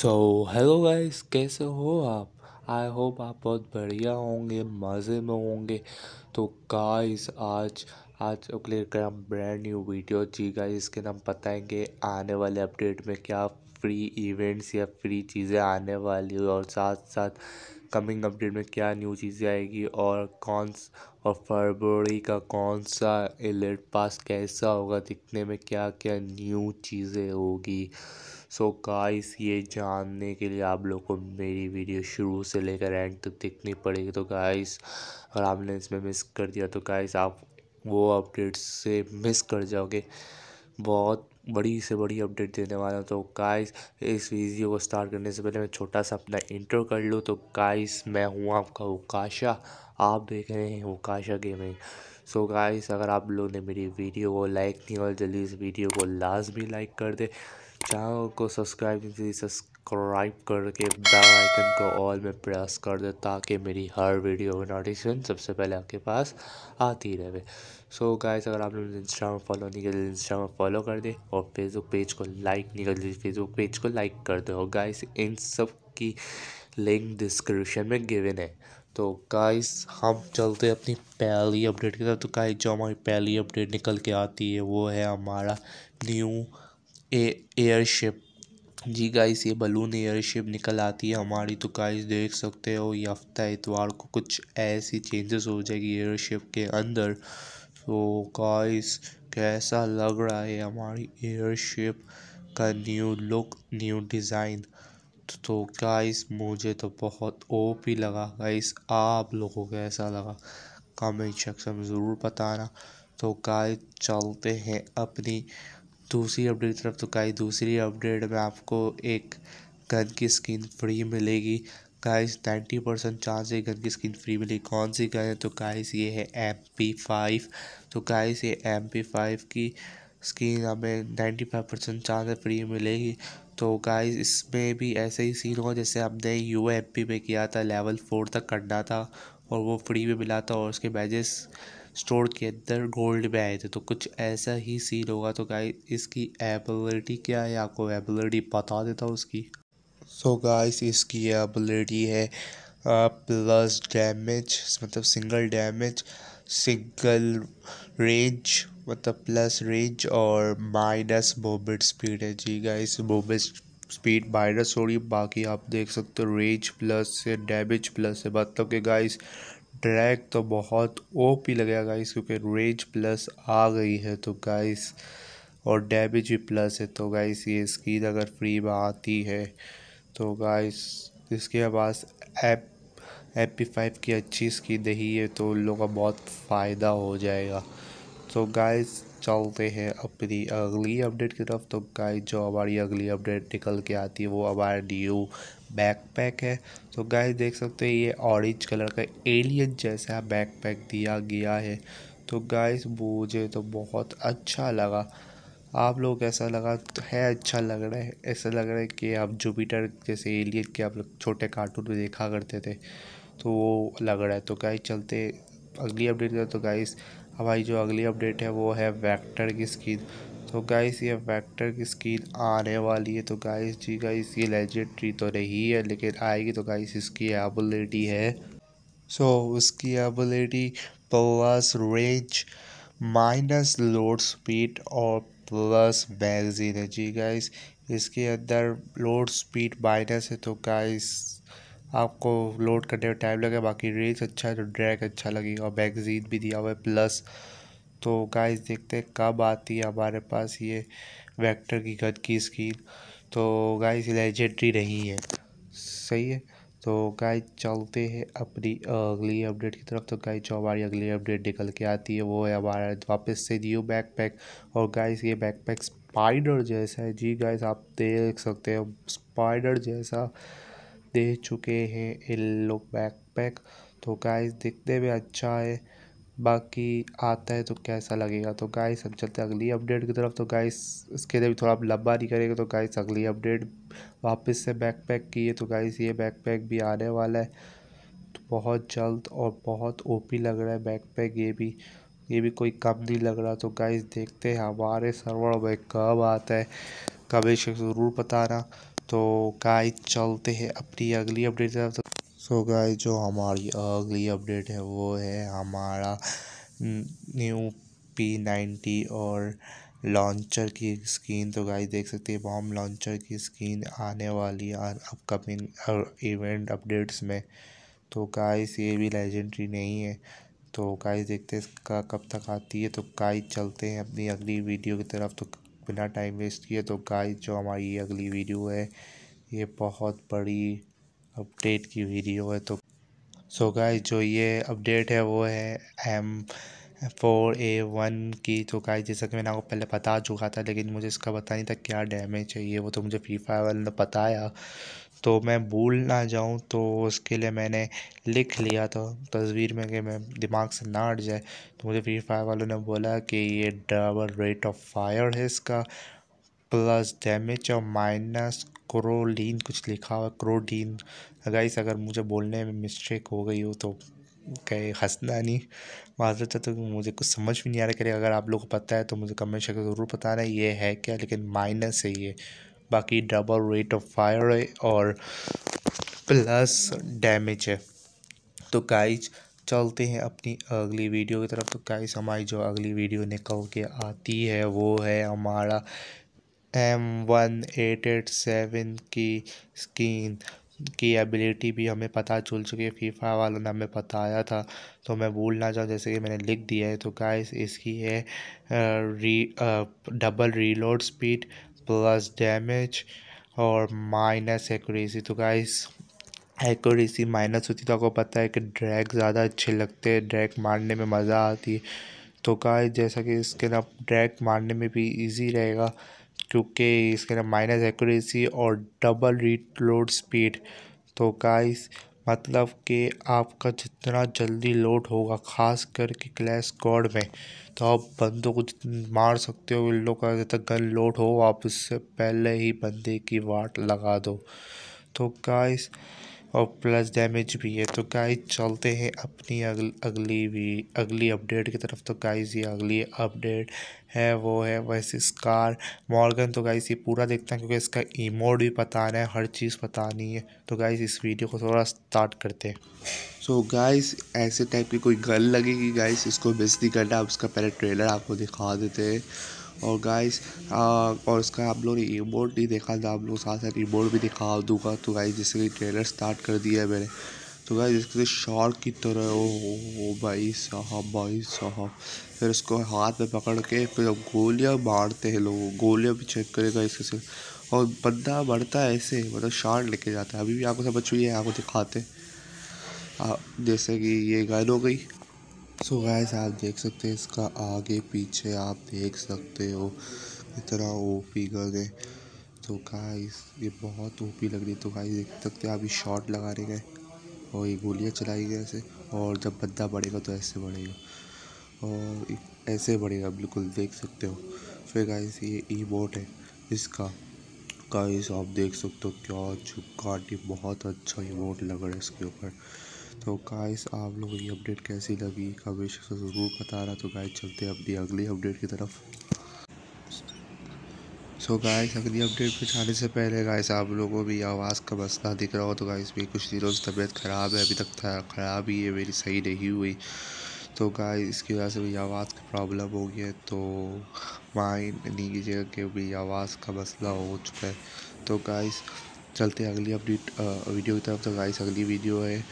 so hello guys कैसे हो आप आई होप आप बहुत बढ़िया होंगे मज़े में होंगे तो गाइस आज आज क्लियर कर हम ब्रांड न्यू वीडियो जी गाइस इसके नाम बताएंगे आने वाले अपडेट में क्या फ्री इवेंट्स या फ्री चीज़ें आने वाली और साथ साथ कमिंग अपडेट में क्या न्यू चीज़ें आएगी और कौन और फरवरी का कौन सा एलेट पास कैसा होगा दिखने में क्या क्या न्यू चीज़ें होगी सो so गाइस ये जानने के लिए आप लोग को मेरी वीडियो शुरू से लेकर एंड तक देखनी पड़ेगी तो गाइस अगर आपने इसमें मिस कर दिया तो गाइस आप वो अपडेट्स से मिस कर जाओगे बहुत बड़ी से बड़ी अपडेट देने वाला हूँ तो गाइस इस वीडियो को स्टार्ट करने से पहले मैं छोटा सा अपना इंट्रो कर लूँ तो गाइस मैं हूँ आपका उकाशा आप देख रहे हैं उकाशा गेमिंग सो गाइस अगर आप लोगों ने मेरी वीडियो को लाइक नहीं और जल्दी इस वीडियो को लाजमी लाइक कर दे चैनल को सब्सक्राइब सब्सक्राइब करके बेल आइकन को ऑल में प्रेस कर दे ताकि मेरी हर वीडियो में नोटिफिकेशन सबसे पहले आपके पास आती रहे सो so गाइस अगर आपने लोग इंस्टा में फॉलो नहीं कर इंस्टा में फॉलो कर दे और फेसबुक पेज को लाइक नहीं कर फेसबुक पेज को लाइक कर दो और गाइस इन सब की लिंक डिस्क्रिप्शन में गिवन है तो गाइस हम चलते हैं अपनी पहली अपडेट के साथ तो गाइस जो हमारी पहली अपडेट निकल के आती है वो है हमारा न्यू एयरशिप जी गाइस ये बलून एयरशिप निकल आती है हमारी तो गाइस देख सकते हो ये हफ्ता इतवार को कुछ ऐसी चेंजेस हो जाएगी एयरशिप के अंदर तो गाइस कैसा लग रहा है हमारी एयरशिप का न्यू लुक न्यू डिज़ाइन तो गाइस मुझे तो बहुत ओपी लगा गाइस आप लोगों को कैसा लगा कमेंट सेक्शन में ज़रूर बताना तो गाइस चलते हैं अपनी दूसरी अपडेट की तरफ तो गाइस दूसरी अपडेट में आपको एक गन की स्किन फ्री मिलेगी गाइस नाइन्टी परसेंट चांस है गन की स्किन फ्री मिलेगी कौन सी गन है तो गाइस ये है एम पी फाइव तो गाइस ये एम पी फाइव की स्किन हमें नाइन्टी फाइव परसेंट चांस है फ्री मिलेगी तो गाइस इसमें भी ऐसे ही सीन होगा जैसे हमने यू एम पी में किया था लेवल फोर तक करना था और वो फ्री में मिला था और उसके बैजेस स्टोर के अंदर गोल्ड में आए थे तो कुछ ऐसा ही सीन होगा तो गाइस इसकी एबिलिटी क्या है आपको एबिलिटी बता देता हूँ उसकी सो so गाइस इसकी एबिलिटी है प्लस डैमेज मतलब सिंगल डैमेज सिंगल रेंज मतलब प्लस रेंज और माइनस मोमेंट स्पीड है जी गाइस मोमेंट स्पीड माइनस हो रही बाकी आप देख सकते हो रेंज प्लस से डैमेज प्लस है मतलब कि गाइस ड्रैग तो बहुत ओपी लगेगा गाइस क्योंकि रेज प्लस आ गई है तो गाइस और डैमेज भी प्लस है तो गाइस ये स्किन अगर फ्री में आती है तो गाइस इसके पास एप एप पी फाइव की अच्छी स्किन नहीं है तो उन लोगों का बहुत फ़ायदा हो जाएगा तो गाइस चलते हैं अपनी अगली अपडेट की तरफ तो गाइस जो हमारी अगली अपडेट निकल के आती है वो हमारा न्यू बैकपैक है तो गाइस देख सकते हैं ये ऑरेंज कलर का एलियन जैसा बैकपैक दिया गया है तो गाइस मुझे तो बहुत अच्छा लगा आप लोग ऐसा लगा तो है अच्छा लग रहा है ऐसा लग रहा है कि आप जुपिटर जैसे एलियन के आप लोग छोटे कार्टून में देखा करते थे तो वो लग रहा है तो गाइस चलते अगली अपडेट तो गाइस हमारी जो अगली अपडेट है वो है वेक्टर की स्कीन तो गाइस ये वेक्टर की स्कीन आने वाली है तो गाइस जी गाइस ये लेजेंडरी तो नहीं है लेकिन आएगी तो गाइस इसकी एबिलिटी है सो so, उसकी ability plus range minus load speed और प्लस मैगजीन है जी गाइस इसके अंदर लोड स्पीड माइनस है तो गाइस आपको लोड करने में टाइम लगेगा बाकी रेस अच्छा है तो ड्रैग अच्छा लगेगा और मैगज़ीन भी दिया हुआ है प्लस तो गाइस देखते हैं कब आती है हमारे पास ये वेक्टर की गद की स्किन तो गाइस लेजेंडरी नहीं है सही है तो गाइस चलते हैं अपनी अगली अपडेट की तरफ तो गाइस जो हमारी अगली अपडेट निकल के आती है वो है हमारा वापस से बैक बैकपैक और गाइस ये बैकपैक स्पाइडर जैसा है जी गाइस आप देख सकते हो स्पाइडर जैसा दे चुके हैं इन लोग बैकपैक तो गाइस दिखने में अच्छा है बाकी आता है तो कैसा लगेगा तो गाइस हम चलते अगली अपडेट की तरफ तो गाइस इसके लिए भी थोड़ा लंबा नहीं करेंगे तो गाइस अगली अपडेट वापस से बैकपैक की है तो गाइस ये बैकपैक भी आने वाला है तो बहुत जल्द और बहुत ओपी लग रहा है बैकपैक ये भी ये भी कोई कम नहीं लग रहा तो गाइस देखते हैं हमारे सर्वर में कब आता है कमेंट ज़रूर बताना तो गाय चलते हैं अपनी अगली अपडेट की तरफ सो गाय जो हमारी अगली अपडेट है वो है हमारा न्यू पी नाइन्टी और लॉन्चर की स्क्रीन तो गाय देख सकते हैं बॉम्ब लॉन्चर की स्क्रीन आने वाली है अपकमिंग इवेंट अपडेट्स में तो गाइस ये भी लेजेंडरी नहीं है तो गाइस देखते हैं इसका कब तक आती है तो गाइस चलते हैं अपनी अगली वीडियो की तरफ तो बिना टाइम वेस्ट किए तो गाय जो हमारी अगली वीडियो है ये बहुत बड़ी अपडेट की वीडियो है तो सो so गाय जो ये अपडेट है वो है एम फोर ए वन की तो गाय जैसा कि मैंने आपको पहले बता चुका था लेकिन मुझे इसका पता नहीं था क्या डैमेज है ये वो तो मुझे फ्री फायर वाले ने बताया तो मैं भूल ना जाऊँ तो उसके लिए मैंने लिख लिया था तस्वीर में कि मैं दिमाग से ना हट जाए तो मुझे फ्री फायर वालों ने बोला कि ये डबल रेट ऑफ फायर है इसका प्लस डैमेज और माइनस क्रोलिन कुछ लिखा हुआ क्रोडीन गाइस अगर मुझे बोलने में मिस्टेक हो गई हो तो कहे हंसना नहीं माजरत है तो मुझे कुछ समझ भी नहीं आ रहा करेगा अगर आप लोग को पता है तो मुझे कमेंट करके ज़रूर बताना ये है क्या लेकिन माइनस है ये बाकी डबल रेट ऑफ फायर है और प्लस डैमेज है तो गाइज चलते हैं अपनी अगली वीडियो की तरफ तो गाइस हमारी जो अगली वीडियो निकल के आती है वो है हमारा M one eight eight seven की स्कीन की एबिलिटी भी हमें पता चल चुकी है फीफा वालों ने हमें बताया था तो मैं भूलना चाहूँ जैसे कि मैंने लिख दिया है तो गाइस इसकी है re double reload speed plus damage और माइनस एक्यूरेसी तो गाइस एक्यूरेसी माइनस होती तो आपको पता है कि ड्रैग ज़्यादा अच्छे लगते हैं ड्रैग मारने में मज़ा आती है तो गाइस जैसा कि इसके ना ड्रैग मारने में भी इजी रहेगा क्योंकि इसके ना माइनस एक्यूरेसी और डबल रीलोड स्पीड तो गाइस मतलब कि आपका जितना जल्दी लोड होगा ख़ास करके क्लैश स्क्वाड में तो आप बंदों को मार सकते हो उन लोग का जब गन लोड हो आप उससे पहले ही बंदे की वाट लगा दो तो गाइस और प्लस डैमेज भी है तो गाइज चलते हैं अपनी अगल, अगली भी अगली अपडेट की तरफ तो गाइज ये अगली अपडेट है वो है वैसे स्कार मॉर्गन तो गाइस ये पूरा देखते हैं क्योंकि इसका इमोड भी आना है हर चीज़ पता नहीं है तो गाइस इस वीडियो को थोड़ा स्टार्ट करते हैं सो so गाइस ऐसे टाइप की कोई गल लगेगी गाइस इसको बेजती करना उसका पहले ट्रेलर आपको दिखा देते हैं और गाइस और इसका आप लोग ई बोर्ड नहीं देखा था आप लोग साथ साथ ई बोर्ड भी दिखा दूंगा तो गाइस जैसे कि ट्रेलर स्टार्ट कर दिया है मैंने तो गाइस इसके शॉर्क की तरह ओ हो भाई साहब भाई साहब फिर उसको हाथ में पकड़ के फिर गोलियाँ मारते हैं लोग गोलियाँ भी चेक करेगा इसके से और बंदा बढ़ता है ऐसे मतलब शॉर्ट लेके जाता है अभी भी आपको समझ हुई है आपको दिखाते जैसे कि ये गायल हो गई सो so गैस आप देख सकते हैं इसका आगे पीछे आप देख सकते हो इतना ओपी कर दे तो गाइस ये बहुत ओपी लग रही है तो गाइस देख सकते हैं अभी शॉट लगा रहे गए और ये गोलियाँ चलाई गई ऐसे और जब बद्दा बढ़ेगा तो ऐसे बढ़ेगा और ऐसे बढ़ेगा बिल्कुल देख सकते हो फिर गाइस ये ई बोट है इसका गाइस आप देख सकते हो क्या चुका बहुत अच्छा ई बोट लग रहा है इसके ऊपर तो गाइस आप लोगों की अपडेट कैसी लगी कमेंट से ज़रूर बता रहा तो गाइस चलते हैं अपनी अगली अपडेट की तरफ सो गाइस अगली अपडेट पे जाने से पहले गाइस आप लोगों को भी आवाज़ का मसला दिख रहा हो तो गाइस भी कुछ दिनों से तबीयत ख़राब है अभी तक ख़राब ही है मेरी सही नहीं हुई तो गाइस इसकी वजह से मेरी आवाज़ की प्रॉब्लम हो गई है तो माइंड नहीं कीजिएगा कि मेरी आवाज़ का मसला हो चुका है तो गाइस चलते हैं अगली अपडेट वीडियो की तरफ तो गाइस अगली वीडियो है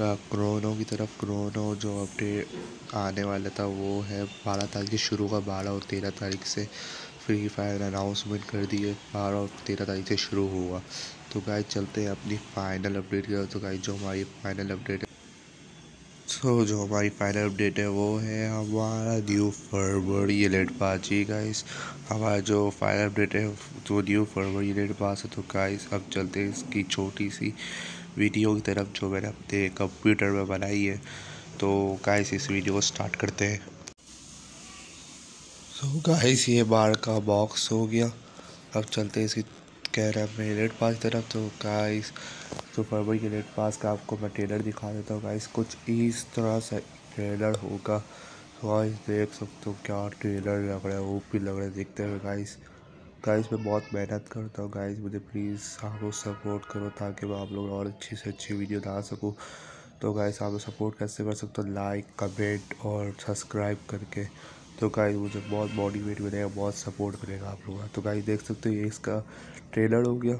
क्रोनो की तरफ क्रोनो जो अपडेट आने वाला था वो है बारह तारीख से शुरू हुआ बारह और तेरह तारीख से फ्री फायर अनाउंसमेंट कर दिए बारह और तेरह तारीख से शुरू हुआ तो गाय चलते हैं अपनी फ़ाइनल अपडेट की तो गाय जो हमारी फ़ाइनल अपडेट है सो जो हमारी फाइनल अपडेट है वो है हमारा न्यू फरवरी एलेट पास जी गाइस हमारा जो फाइनल अपडेट है वो न्यू फरवरी एलेट पास है तो गाइस अब चलते हैं इसकी छोटी सी वीडियो की तरफ जो मैंने अपने कंप्यूटर में बनाई है तो गाइस इस वीडियो को स्टार्ट करते हैं सो so गाइस ये बाढ़ का बॉक्स हो गया अब चलते हैं इसकी कैमरा में लेट पास तरफ तो गाइस तो फरवरी के लेट पास का आपको मैं ट्रेलर दिखा देता हूँ गाइस कुछ इस तरह से ट्रेलर होगा गाइस तो देख सकते हो क्या ट्रेलर लग रहा है वो भी लग रहा है देखते हुए गाइस गाइस मैं बहुत मेहनत करता हूँ गाइस मुझे प्लीज़ आप लोग सपोर्ट करो ताकि मैं आप लोग और अच्छी से अच्छी वीडियो डाल सकूँ तो गाइस आप लोग सपोर्ट कैसे कर सकते हो लाइक कमेंट और सब्सक्राइब करके तो गाइस मुझे बहुत मोटिवेट मिलेगा बहुत सपोर्ट मिलेगा आप लोगों का तो गाइस देख सकते हो ये इसका ट्रेलर हो गया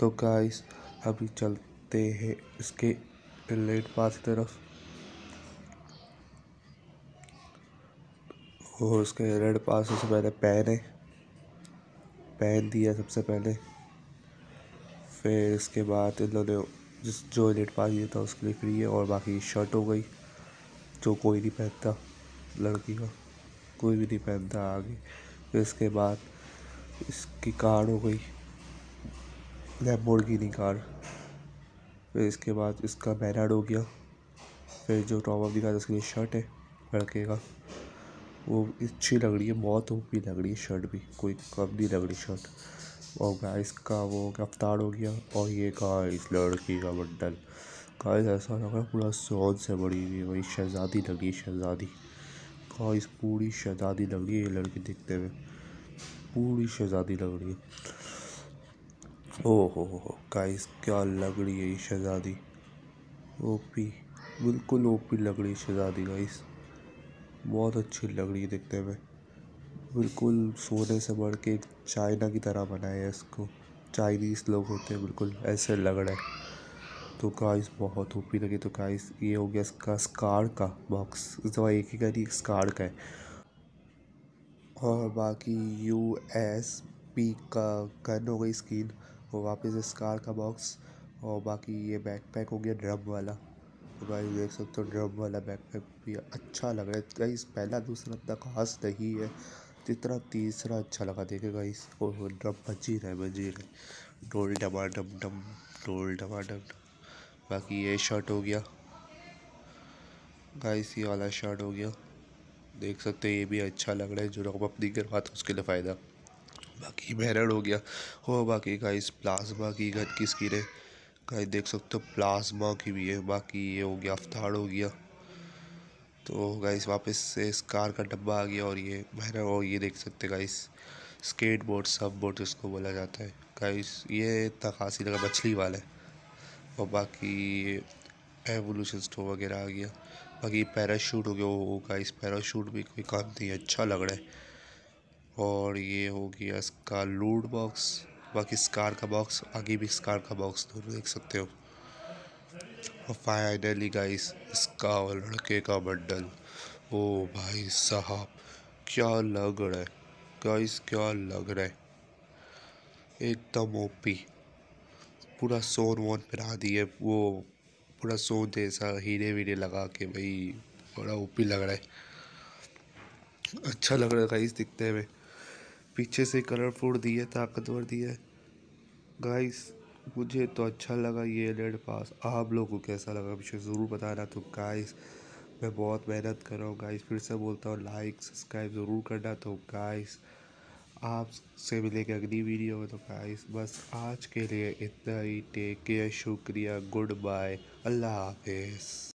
तो गाइस अभी चलते हैं इसके लेट पास की तरफ और उसके रेड पास से मैंने पहने पहन दिया सबसे पहले फिर इसके बाद इन्होंने जिस जो लेट पा दिया था उसके लिए फ्री है और बाकी शर्ट हो गई जो कोई नहीं पहनता लड़की का कोई भी नहीं पहनता आगे फिर इसके बाद इसकी कार हो गई लैम्बोर्गिनी कार फिर इसके बाद इसका बैनर हो गया फिर जो टॉप ऑफ दिखा था उसके लिए शर्ट है लड़के का वो अच्छी लग रही है बहुत ओपी लग रही है शर्ट भी कोई कम नहीं लग रही शर्ट और गाइस का वो रफ्तार हो गया और ये गाइस लड़की का बंडल गाइस ऐसा लग रहा है पूरा सोन से बड़ी हुई वही शहजादी लग रही है शहजादी गाइस पूरी शहजादी लग रही है ये लड़की दिखते हुए पूरी शहजादी लग रही है ओ हो हो गाइस क्या लग रही है ये शहजादी ओपी बिल्कुल ओपी लग रही है शहजादी गाइस बहुत अच्छी लग रही है दिखने में बिल्कुल सोने से बढ़ के चाइना की तरह बनाया है इसको चाइनीज़ लोग होते हैं बिल्कुल ऐसे लग रहा है तो गाइस बहुत ओपी लगी तो गाइस ये हो गया इसका स्कार का बॉक्स दवा एक ही गाड़ी स्कार का है और बाकी यू एस पी का गन हो गई स्किन और वापस स्कार का बॉक्स और बाकी ये बैकपैक हो गया ड्रम वाला तो गाइस देख सकते हो ड्रम वाला बैकपैक भी अच्छा लग रहा है गाइस पहला दूसरा इतना खास नहीं है जितना तीसरा अच्छा लगा देखे गाइस ओह ड्रम मजीर है मजीर है डोल डबा डम डम डोल डबा डम बाकी ये शर्ट हो गया गाइस ये वाला शर्ट हो गया देख सकते हो ये भी अच्छा लग रहा है जो रकम अपनी करवा था उसके लिए फ़ायदा बाकी बैरड हो गया हो बाकी गाइस प्लाज्मा की गन किसकी रे गाइस देख सकते हो प्लाज्मा की भी है बाकी ये हो गया अफ्तार हो गया तो गाइस वापस से इस कार का डब्बा आ गया और ये बहरा और ये देख सकते गाइस स्केट बोर्ड सब बोर्ड जिसको बोला जाता है गाइस ये ही लगा मछली वाला है और बाकी एवोल्यूशन स्टो वगैरह आ गया बाकी पैराशूट हो गया वो गाइस पैराशूट भी कोई काम नहीं अच्छा लग रहा है और ये हो गया इसका लूट बॉक्स बाकी स्कार का बॉक्स आगे भी स्कार का बॉक्स दूर देख सकते हो और फाइनली गाइस इसका और लड़के का बंडल ओ भाई साहब क्या लग रहा है गाइस क्या लग रहा है एकदम ओपी पूरा सोन वोन पहना दिए वो पूरा सोन जैसा तो हीरे वीरे लगा के भाई बड़ा ओपी लग रहा है अच्छा लग रहा है गाइस दिखते हुए पीछे से कलरफुल दिए ताकतवर दिए गाइस मुझे तो अच्छा लगा ये रेड पास आप लोगों को कैसा लगा मुझे ज़रूर बताना तो गाइस मैं बहुत मेहनत कर रहा हूँ गाइस फिर से बोलता हूँ लाइक सब्सक्राइब ज़रूर करना तो गाइस आप से मिलेंगे अगली वीडियो में तो गाइस बस आज के लिए इतना ही टेक केयर शुक्रिया गुड बाय अल्लाह हाफिज़